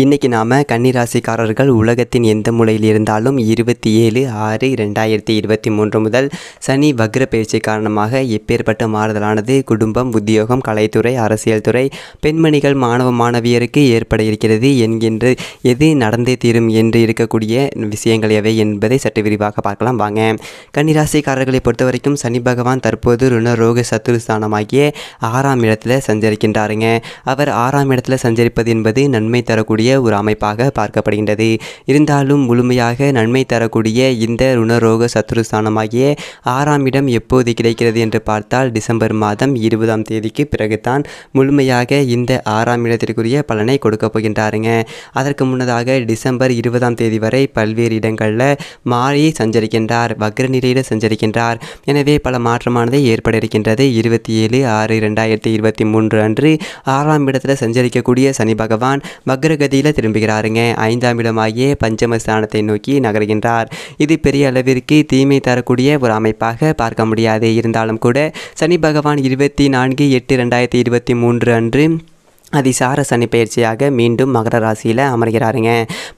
இன்றைக்கி நாம் கன்னிராசிக்காரர்கள் உலகத்தின் எந்த மூலையில் இருந்தாலும் இருபத்தி ஏழு ஆறு ரெண்டாயிரத்தி இருபத்தி மூன்று முதல் சனி வக்ர பயிற்சி காரணமாக எப்பேற்பட்ட மாறுதலானது குடும்பம் உத்தியோகம் கலைத்துறை அரசியல் துறை பெண்மணிகள் மாணவ மாணவியருக்கு ஏற்பட இருக்கிறது என்கின்ற எது நடந்தே தீரும் என்று இருக்கக்கூடிய விஷயங்கள் எவை என்பதை சற்று விரிவாக பார்க்கலாம் வாங்க கன்னிராசிக்காரர்களை பொறுத்த வரைக்கும் சனி பகவான் தற்போது ருண ரோக சத்துருஸ்தானமாகிய ஆறாம் இடத்தில் சஞ்சரிக்கின்றாருங்க அவர் ஆறாம் இடத்தில் சஞ்சரிப்பது என்பது நன்மை தரக்கூடிய தரக்கூடிய ஒரு அமைப்பாக பார்க்கப்படுகின்றது இருந்தாலும் முழுமையாக நன்மை தரக்கூடிய இந்த ருணரோக சத்ருஸ்தானமாகிய ஆறாம் இடம் எப்போது கிடைக்கிறது என்று பார்த்தால் டிசம்பர் மாதம் இருபதாம் தேதிக்கு பிறகுதான் முழுமையாக இந்த ஆறாம் இடத்திற்குரிய பலனை கொடுக்கப் போகின்றாருங்க அதற்கு முன்னதாக டிசம்பர் இருபதாம் தேதி வரை பல்வேறு இடங்களில் மாலை சஞ்சரிக்கின்றார் வக்ர நிலையில் சஞ்சரிக்கின்றார் எனவே பல மாற்றமானது ஏற்பட இருக்கின்றது இருபத்தி ஏழு ஆறு இரண்டாயிரத்தி இருபத்தி மூன்று அன்று ஆறாம் இடத்தில் சஞ்சரிக்கக்கூடிய சனி பகவான் வக்ரக கதியில் திரும்புகிறாருங்க ஐந்தாம் இடமாகியே பஞ்சமஸ்தானத்தை நோக்கி நகர்கின்றார் இது பெரிய அளவிற்கு தீமை தரக்கூடிய ஒரு அமைப்பாக பார்க்க முடியாது இருந்தாலும் கூட சனி பகவான் இருபத்தி நான்கு எட்டு ரெண்டாயிரத்தி இருபத்தி மூன்று அன்று அதிசார சனி பயிற்சியாக மீண்டும் மகர ராசியில் அமர்கிறாருங்க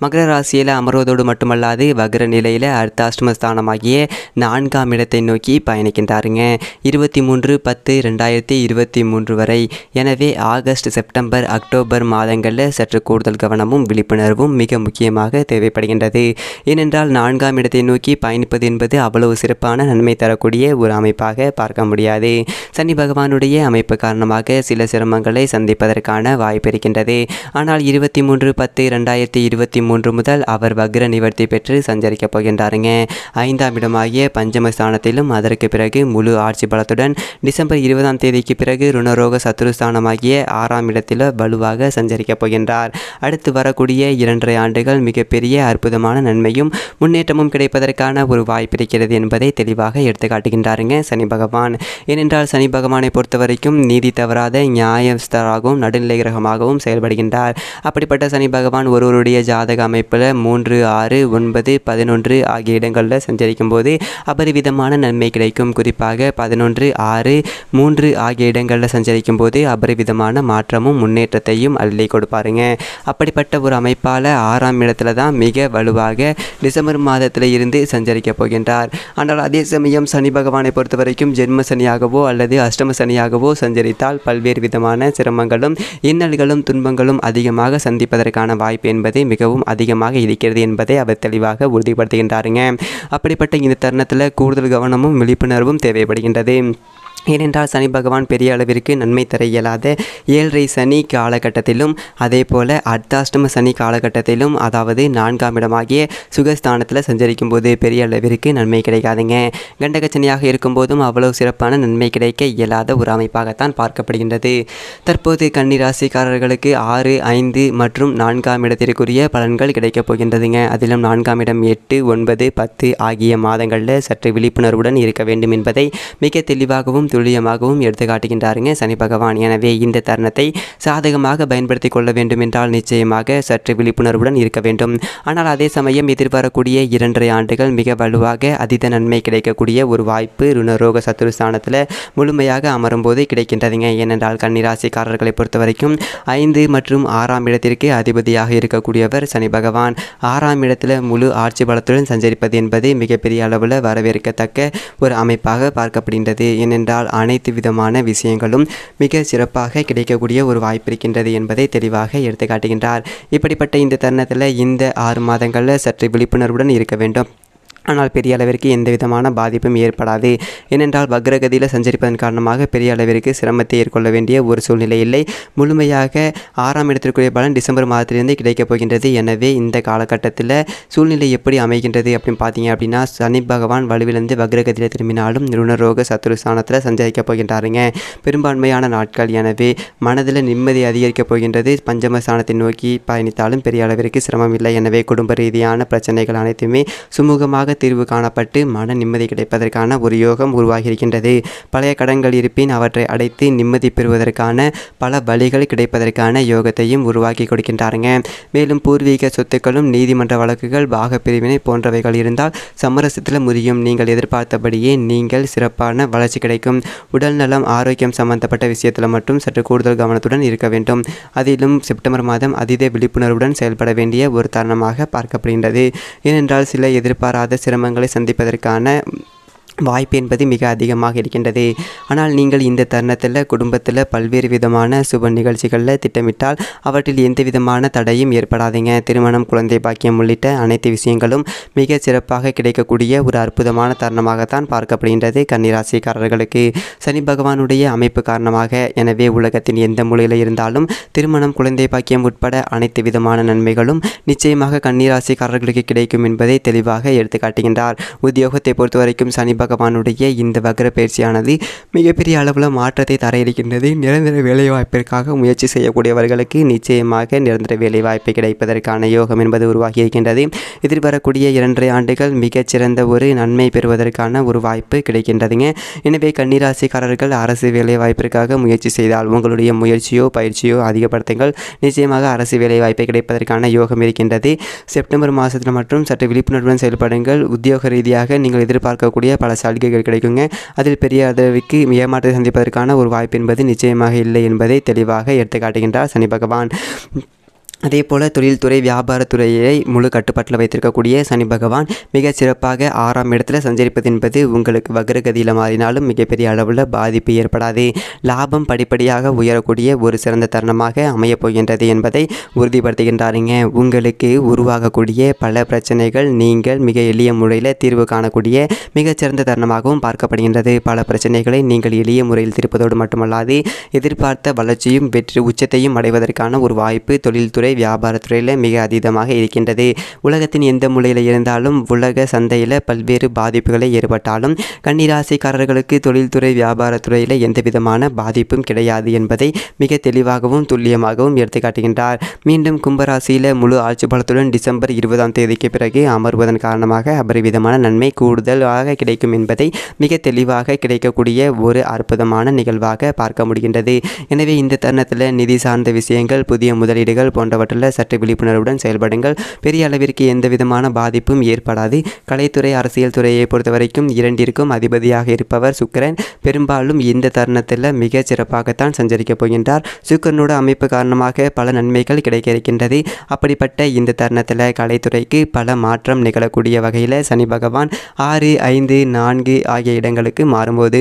மகர ராசியில் அமர்வதோடு மட்டுமல்லாது வகர நிலையில் அர்த்தாஷ்டம ஸ்தானமாகிய நான்காம் இடத்தை நோக்கி பயணிக்கின்றாருங்க இருபத்தி மூன்று பத்து ரெண்டாயிரத்தி இருபத்தி மூன்று வரை எனவே ஆகஸ்ட் செப்டம்பர் அக்டோபர் மாதங்களில் சற்று கூடுதல் கவனமும் விழிப்புணர்வும் மிக முக்கியமாக தேவைப்படுகின்றது ஏனென்றால் நான்காம் இடத்தை நோக்கி பயணிப்பது என்பது அவ்வளவு சிறப்பான நன்மை தரக்கூடிய ஒரு அமைப்பாக பார்க்க முடியாது சனி பகவானுடைய அமைப்பு காரணமாக சில சிரமங்களை சந்திப்பதற்கான காண வாய்ப்பிருக்கின்றது ஆனால் இருபத்தி மூன்று பத்து ரெண்டாயிரத்தி இருபத்தி மூன்று முதல் அவர் வக்ர நிவர்த்தி பெற்று சஞ்சரிக்கப் போகின்றாருங்க ஐந்தாம் இடமாகிய பஞ்சமஸ்தானத்திலும் அதற்கு பிறகு முழு ஆட்சி பலத்துடன் டிசம்பர் இருபதாம் தேதிக்கு பிறகு ருணரோக சத்துருஸ்தானமாகிய ஆறாம் இடத்தில் வலுவாக சஞ்சரிக்கப் போகின்றார் அடுத்து வரக்கூடிய இரண்டரை ஆண்டுகள் மிகப்பெரிய அற்புதமான நன்மையும் முன்னேற்றமும் கிடைப்பதற்கான ஒரு வாய்ப்பு இருக்கிறது என்பதை தெளிவாக எடுத்துக்காட்டுகின்றாருங்க சனி பகவான் ஏனென்றால் சனி பகவானை பொறுத்தவரைக்கும் நீதி தவறாத நியாயஸ்தராகவும் நடுநிலை நிலை கிரகமாகவும் செயல்படுகின்றார் அப்படிப்பட்ட சனி பகவான் ஒருவருடைய ஜாதக அமைப்பில் மூன்று ஆறு ஒன்பது பதினொன்று ஆகிய இடங்களில் சஞ்சரிக்கும் போது அபரிவிதமான நன்மை கிடைக்கும் குறிப்பாக பதினொன்று ஆறு மூன்று ஆகிய இடங்களில் சஞ்சரிக்கும் போது அபரிவிதமான மாற்றமும் முன்னேற்றத்தையும் அள்ளி கொடுப்பாருங்க அப்படிப்பட்ட ஒரு அமைப்பால் ஆறாம் இடத்துல தான் மிக வலுவாக டிசம்பர் மாதத்தில் இருந்து சஞ்சரிக்கப் போகின்றார் ஆனால் அதே சமயம் சனி பகவானை பொறுத்த வரைக்கும் ஜென்ம சனியாகவோ அல்லது அஷ்டம சனியாகவோ சஞ்சரித்தால் பல்வேறு விதமான சிரமங்களும் இன்னல்களும் துன்பங்களும் அதிகமாக சந்திப்பதற்கான வாய்ப்பு என்பது மிகவும் அதிகமாக இருக்கிறது என்பதை அவர் தெளிவாக உறுதிப்படுத்துகின்றாருங்க அப்படிப்பட்ட இந்த தருணத்தில் கூடுதல் கவனமும் விழிப்புணர்வும் தேவைப்படுகின்றது ஏனென்றால் சனி பகவான் பெரிய அளவிற்கு நன்மை தர இயலாத ஏழரை சனி காலகட்டத்திலும் அதே போல் அர்த்தாஷ்டம சனி காலகட்டத்திலும் அதாவது நான்காம் இடமாகிய சுகஸ்தானத்தில் சஞ்சரிக்கும் போது பெரிய அளவிற்கு நன்மை கிடைக்காதுங்க கண்டகச்சனியாக இருக்கும்போதும் அவ்வளவு சிறப்பான நன்மை கிடைக்க இயலாத ஒரு அமைப்பாகத்தான் பார்க்கப்படுகின்றது தற்போது கன்னிராசிக்காரர்களுக்கு ஆறு ஐந்து மற்றும் நான்காம் இடத்திற்குரிய பலன்கள் கிடைக்கப் போகின்றதுங்க அதிலும் நான்காம் இடம் எட்டு ஒன்பது பத்து ஆகிய மாதங்களில் சற்று விழிப்புணர்வுடன் இருக்க வேண்டும் என்பதை மிக தெளிவாகவும் மிகவும் துல்லியமாகவும் எடுத்து காட்டுகின்றாருங்க சனி பகவான் எனவே இந்த தருணத்தை சாதகமாக பயன்படுத்தி கொள்ள வேண்டும் என்றால் நிச்சயமாக சற்று விழிப்புணர்வுடன் இருக்க வேண்டும் ஆனால் அதே சமயம் எதிர்வரக்கூடிய இரண்டரை ஆண்டுகள் மிக வலுவாக அதித நன்மை கிடைக்கக்கூடிய ஒரு வாய்ப்பு ருணரோக சத்துருஸ்தானத்தில் முழுமையாக அமரும் கிடைக்கின்றதுங்க ஏனென்றால் கன்னிராசிக்காரர்களை பொறுத்த வரைக்கும் ஐந்து மற்றும் ஆறாம் இடத்திற்கு அதிபதியாக இருக்கக்கூடியவர் சனி பகவான் ஆறாம் இடத்தில் முழு ஆட்சி பலத்துடன் சஞ்சரிப்பது என்பது மிகப்பெரிய அளவில் வரவேற்கத்தக்க ஒரு அமைப்பாக பார்க்கப்படுகின்றது ஏனென்றால் என்றால் அனைத்து விதமான விஷயங்களும் மிக சிறப்பாக கிடைக்கக்கூடிய ஒரு வாய்ப்பு இருக்கின்றது என்பதை தெளிவாக எடுத்து காட்டுகின்றார் இப்படிப்பட்ட இந்த தருணத்தில் இந்த ஆறு மாதங்களில் சற்று விழிப்புணர்வுடன் இருக்க வேண்டும் ஆனால் பெரிய அளவிற்கு எந்த விதமான பாதிப்பும் ஏற்படாது ஏனென்றால் வக்ரகதியில் சஞ்சரிப்பதன் காரணமாக பெரிய அளவிற்கு சிரமத்தை ஏற்கொள்ள வேண்டிய ஒரு சூழ்நிலை இல்லை முழுமையாக ஆறாம் இடத்திற்குரிய பலன் டிசம்பர் மாதத்திலிருந்து கிடைக்கப் போகின்றது எனவே இந்த காலகட்டத்தில் சூழ்நிலை எப்படி அமைகின்றது அப்படின்னு பார்த்தீங்க அப்படின்னா சனி பகவான் வலுவிலிருந்து வக்ரகதியில் திரும்பினாலும் நிருணரோக சத்துரு ஸ்தானத்தில் சஞ்சரிக்கப் போகின்றாருங்க பெரும்பான்மையான நாட்கள் எனவே மனதில் நிம்மதி அதிகரிக்கப் போகின்றது பஞ்சம ஸ்தானத்தை நோக்கி பயணித்தாலும் பெரிய அளவிற்கு சிரமம் இல்லை எனவே குடும்ப ரீதியான பிரச்சனைகள் அனைத்துமே சுமூகமாக தீர்வு காணப்பட்டு மன நிம்மதி கிடைப்பதற்கான ஒரு யோகம் உருவாகியிருக்கின்றது பழைய கடன்கள் இருப்பின் அவற்றை அடைத்து நிம்மதி பெறுவதற்கான பல வழிகள் கிடைப்பதற்கான யோகத்தையும் உருவாக்கி கொடுக்கின்றாருங்க மேலும் பூர்வீக சொத்துக்களும் நீதிமன்ற வழக்குகள் பிரிவினை போன்றவைகள் இருந்தால் சமரசத்தில் முறியும் நீங்கள் எதிர்பார்த்தபடியே நீங்கள் சிறப்பான வளர்ச்சி கிடைக்கும் உடல் ஆரோக்கியம் சம்பந்தப்பட்ட விஷயத்தில் மட்டும் சற்று கூடுதல் கவனத்துடன் இருக்க வேண்டும் அதிலும் செப்டம்பர் மாதம் அதீத விழிப்புணர்வுடன் செயல்பட வேண்டிய ஒரு தருணமாக பார்க்கப்படுகின்றது ஏனென்றால் சில எதிர்பாராத சிரமங்களை சந்திப்பதற்கான வாய்ப்பு என்பது மிக அதிகமாக இருக்கின்றது ஆனால் நீங்கள் இந்த தருணத்தில் குடும்பத்தில் பல்வேறு விதமான சுப நிகழ்ச்சிகளில் திட்டமிட்டால் அவற்றில் எந்த விதமான தடையும் ஏற்படாதீங்க திருமணம் குழந்தை பாக்கியம் உள்ளிட்ட அனைத்து விஷயங்களும் மிக சிறப்பாக கிடைக்கக்கூடிய ஒரு அற்புதமான தருணமாகத்தான் பார்க்கப்படுகின்றது கன்னிராசிக்காரர்களுக்கு சனி பகவானுடைய அமைப்பு காரணமாக எனவே உலகத்தின் எந்த மூலையில் இருந்தாலும் திருமணம் குழந்தை பாக்கியம் உட்பட அனைத்து விதமான நன்மைகளும் நிச்சயமாக கன்னிராசிக்காரர்களுக்கு கிடைக்கும் என்பதை தெளிவாக எடுத்துக்காட்டுகின்றார் உத்தியோகத்தை பொறுத்தவரைக்கும் சனி பகவான் பகவானுடைய இந்த வக்ர பயிற்சியானது மிகப்பெரிய அளவில் மாற்றத்தை தர இருக்கின்றது நிரந்தர வேலைவாய்ப்பிற்காக முயற்சி செய்யக்கூடியவர்களுக்கு நிச்சயமாக நிரந்தர வேலைவாய்ப்பு கிடைப்பதற்கான யோகம் என்பது உருவாகி இருக்கின்றது எதிர்வரக்கூடிய இரண்டரை ஆண்டுகள் மிகச்சிறந்த ஒரு நன்மை பெறுவதற்கான ஒரு வாய்ப்பு கிடைக்கின்றதுங்க எனவே கன்னிராசிக்காரர்கள் அரசு வேலைவாய்ப்பிற்காக முயற்சி செய்தால் உங்களுடைய முயற்சியோ பயிற்சியோ அதிகப்படுத்துங்கள் நிச்சயமாக அரசு வேலைவாய்ப்பை கிடைப்பதற்கான யோகம் இருக்கின்றது செப்டம்பர் மாதத்தில் மற்றும் சற்று விழிப்புணர்வுடன் செயல்படுங்கள் உத்தியோக ரீதியாக நீங்கள் எதிர்பார்க்கக்கூடிய பல பல சலுகைகள் கிடைக்குங்க அதில் பெரிய அளவிற்கு ஏமாற்றத்தை சந்திப்பதற்கான ஒரு வாய்ப்பு என்பது நிச்சயமாக இல்லை என்பதை தெளிவாக எடுத்து காட்டுகின்றார் சனி பகவான் அதே போல் தொழில்துறை வியாபாரத்துறையை முழு கட்டுப்பாட்டில் வைத்திருக்கக்கூடிய சனி பகவான் மிக சிறப்பாக ஆறாம் இடத்துல சஞ்சரிப்பது என்பது உங்களுக்கு வக்ரகதியில் மாறினாலும் மிகப்பெரிய அளவில் பாதிப்பு ஏற்படாது லாபம் படிப்படியாக உயரக்கூடிய ஒரு சிறந்த தருணமாக அமையப் போகின்றது என்பதை உறுதிப்படுத்துகின்றாருங்க உங்களுக்கு உருவாகக்கூடிய பல பிரச்சனைகள் நீங்கள் மிக எளிய முறையில் தீர்வு காணக்கூடிய மிகச்சிறந்த தருணமாகவும் பார்க்கப்படுகின்றது பல பிரச்சனைகளை நீங்கள் எளிய முறையில் தீர்ப்பதோடு மட்டுமல்லாது எதிர்பார்த்த வளர்ச்சியும் வெற்றி உச்சத்தையும் அடைவதற்கான ஒரு வாய்ப்பு தொழில்துறை துறை வியாபாரத்துறையில் மிக அதீதமாக இருக்கின்றது உலகத்தின் எந்த மூலையில் இருந்தாலும் உலக சந்தையில் பல்வேறு பாதிப்புகளை ஏற்பட்டாலும் கன்னிராசிக்காரர்களுக்கு தொழில்துறை வியாபாரத்துறையில் எந்த விதமான பாதிப்பும் கிடையாது என்பதை மிக தெளிவாகவும் துல்லியமாகவும் எடுத்துக்காட்டுகின்றார் மீண்டும் கும்பராசியில் முழு ஆட்சி பலத்துடன் டிசம்பர் இருபதாம் தேதிக்கு பிறகு அமர்வதன் காரணமாக அபரிவிதமான நன்மை கூடுதலாக கிடைக்கும் என்பதை மிக தெளிவாக கிடைக்கக்கூடிய ஒரு அற்புதமான நிகழ்வாக பார்க்க முடிகின்றது எனவே இந்த தருணத்தில் நிதி சார்ந்த விஷயங்கள் புதிய முதலீடுகள் போன்ற போன்றவற்றில் சற்று விழிப்புணர்வுடன் செயல்படுங்கள் பெரிய அளவிற்கு எந்த விதமான பாதிப்பும் ஏற்படாது கலைத்துறை அரசியல் துறையை பொறுத்தவரைக்கும் இரண்டிற்கும் அதிபதியாக இருப்பவர் சுக்கரன் பெரும்பாலும் இந்த தருணத்தில் மிக சிறப்பாகத்தான் சஞ்சரிக்கப் போகின்றார் சுக்கரனோட அமைப்பு காரணமாக பல நன்மைகள் கிடைக்க இருக்கின்றது அப்படிப்பட்ட இந்த தருணத்தில் கலைத்துறைக்கு பல மாற்றம் நிகழக்கூடிய வகையில் சனி பகவான் ஆறு ஐந்து நான்கு ஆகிய இடங்களுக்கு மாறும்போது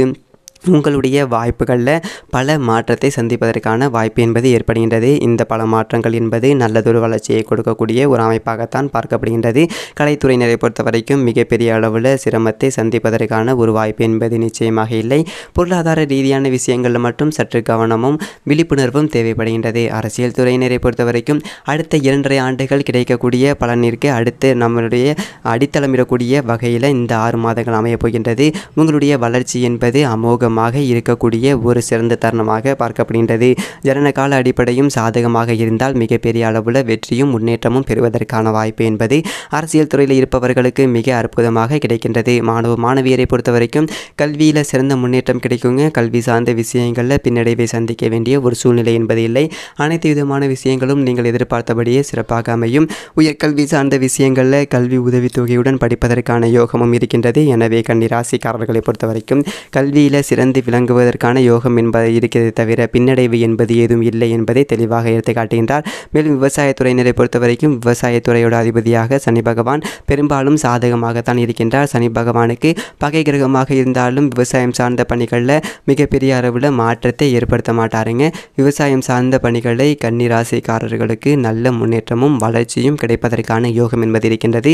உங்களுடைய வாய்ப்புகளில் பல மாற்றத்தை சந்திப்பதற்கான வாய்ப்பு என்பது ஏற்படுகின்றது இந்த பல மாற்றங்கள் என்பது நல்லதொரு வளர்ச்சியை கொடுக்கக்கூடிய ஒரு அமைப்பாகத்தான் பார்க்கப்படுகின்றது கலைத்துறையினரை பொறுத்த வரைக்கும் மிகப்பெரிய அளவில் சிரமத்தை சந்திப்பதற்கான ஒரு வாய்ப்பு என்பது நிச்சயமாக இல்லை பொருளாதார ரீதியான விஷயங்களில் மட்டும் சற்று கவனமும் விழிப்புணர்வும் தேவைப்படுகின்றது அரசியல் துறையினரை பொறுத்த வரைக்கும் அடுத்த இரண்டரை ஆண்டுகள் கிடைக்கக்கூடிய பலனிற்கு அடுத்து நம்மளுடைய அடித்தளமிடக்கூடிய வகையில் இந்த ஆறு மாதங்கள் அமையப் போகின்றது உங்களுடைய வளர்ச்சி என்பது அமோகம் சாதகமாக இருக்கக்கூடிய ஒரு சிறந்த தருணமாக பார்க்கப்படுகின்றது ஜனனகால அடிப்படையும் சாதகமாக இருந்தால் மிகப்பெரிய அளவில் வெற்றியும் முன்னேற்றமும் பெறுவதற்கான வாய்ப்பு என்பது அரசியல் துறையில் இருப்பவர்களுக்கு மிக அற்புதமாக கிடைக்கின்றது மாணவ மாணவியரை பொறுத்த வரைக்கும் கல்வியில் சிறந்த முன்னேற்றம் கிடைக்குங்க கல்வி சார்ந்த விஷயங்களில் பின்னடைவை சந்திக்க வேண்டிய ஒரு சூழ்நிலை என்பது இல்லை அனைத்து விதமான விஷயங்களும் நீங்கள் எதிர்பார்த்தபடியே சிறப்பாக அமையும் உயர்கல்வி சார்ந்த விஷயங்களில் கல்வி உதவித்தொகையுடன் படிப்பதற்கான யோகமும் இருக்கின்றது எனவே கன்னிராசிக்காரர்களை பொறுத்த வரைக்கும் கல்வியில் சிற சிறந்து விளங்குவதற்கான யோகம் என்பது இருக்கிறதே தவிர பின்னடைவு என்பது ஏதும் இல்லை என்பதை தெளிவாக எடுத்து காட்டுகின்றார் மேலும் விவசாயத்துறையினரை பொறுத்தவரைக்கும் விவசாயத்துறையோட அதிபதியாக சனி பகவான் பெரும்பாலும் சாதகமாகத்தான் இருக்கின்றார் சனி பகவானுக்கு பகை கிரகமாக இருந்தாலும் விவசாயம் சார்ந்த பணிகளில் மிகப்பெரிய அளவில் மாற்றத்தை ஏற்படுத்த மாட்டாருங்க விவசாயம் சார்ந்த பணிகளை கன்னிராசிக்காரர்களுக்கு நல்ல முன்னேற்றமும் வளர்ச்சியும் கிடைப்பதற்கான யோகம் என்பது இருக்கின்றது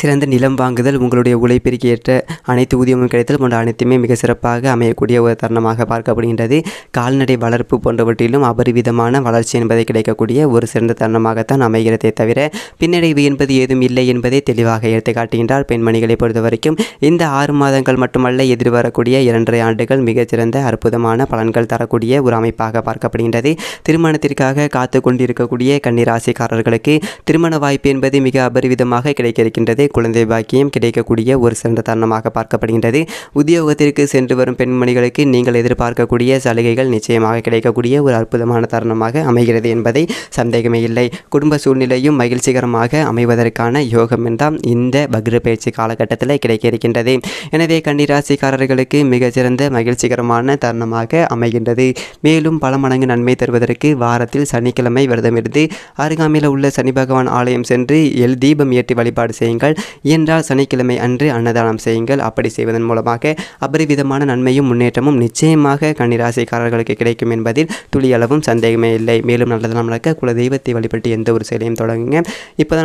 சிறந்த நிலம் வாங்குதல் உங்களுடைய உழைப்பிற்கு ஏற்ற அனைத்து ஊதியமும் கிடைத்தல் போன்ற அனைத்துமே மிக சிறப்பாக அமையக்கூடிய ஒரு தருணமாக பார்க்கப்படுகின்றது கால்நடை வளர்ப்பு போன்றவற்றிலும் அபரிவிதமான வளர்ச்சி என்பதை கிடைக்கக்கூடிய ஒரு சிறந்த தருணமாகத்தான் அமைகிறதே தவிர பின்னடைவு என்பது ஏதும் இல்லை என்பதை தெளிவாக எடுத்து காட்டுகின்றார் பெண்மணிகளை பொறுத்தவரைக்கும் இந்த ஆறு மாதங்கள் மட்டுமல்ல எதிர்வரக்கூடிய இரண்டரை ஆண்டுகள் மிகச்சிறந்த அற்புதமான பலன்கள் தரக்கூடிய ஒரு அமைப்பாக பார்க்கப்படுகின்றது திருமணத்திற்காக காத்து கொண்டிருக்கக்கூடிய கன்னிராசிக்காரர்களுக்கு திருமண வாய்ப்பு என்பது மிக அபரிவிதமாக கிடைக்க இருக்கின்றது ஆண்டு குழந்தை பாக்கியம் கிடைக்கக்கூடிய ஒரு சிறந்த தருணமாக பார்க்கப்படுகின்றது உத்தியோகத்திற்கு சென்று வரும் பெண்மணிகளுக்கு நீங்கள் எதிர்பார்க்கக்கூடிய சலுகைகள் நிச்சயமாக கிடைக்கக்கூடிய ஒரு அற்புதமான தருணமாக அமைகிறது என்பதை சந்தேகமே இல்லை குடும்ப சூழ்நிலையும் மகிழ்ச்சிகரமாக அமைவதற்கான யோகம் என்றால் இந்த பக்ர பயிற்சி காலகட்டத்தில் கிடைக்க இருக்கின்றது எனவே கன்னிராசிக்காரர்களுக்கு மிகச்சிறந்த மகிழ்ச்சிகரமான தருணமாக அமைகின்றது மேலும் பல மடங்கு நன்மை தருவதற்கு வாரத்தில் சனிக்கிழமை விரதமிருந்து அருகாமையில் உள்ள சனி பகவான் ஆலயம் சென்று எல் தீபம் ஏற்றி வழிபாடு செய்யுங்கள் செய்யுங்கள் என்றால் சனிக்கிழமை அன்று அன்னதானம் செய்யுங்கள் அப்படி செய்வதன் மூலமாக அபரிவிதமான நன்மையும் முன்னேற்றமும் நிச்சயமாக கன்னிராசிக்காரர்களுக்கு கிடைக்கும் என்பதில் துளியளவும் சந்தேகமே இல்லை மேலும் நல்லதெல்லாம் நடக்க குலதெய்வத்தை வழிபட்டு எந்த ஒரு செயலையும் தொடங்குங்க இப்போதான்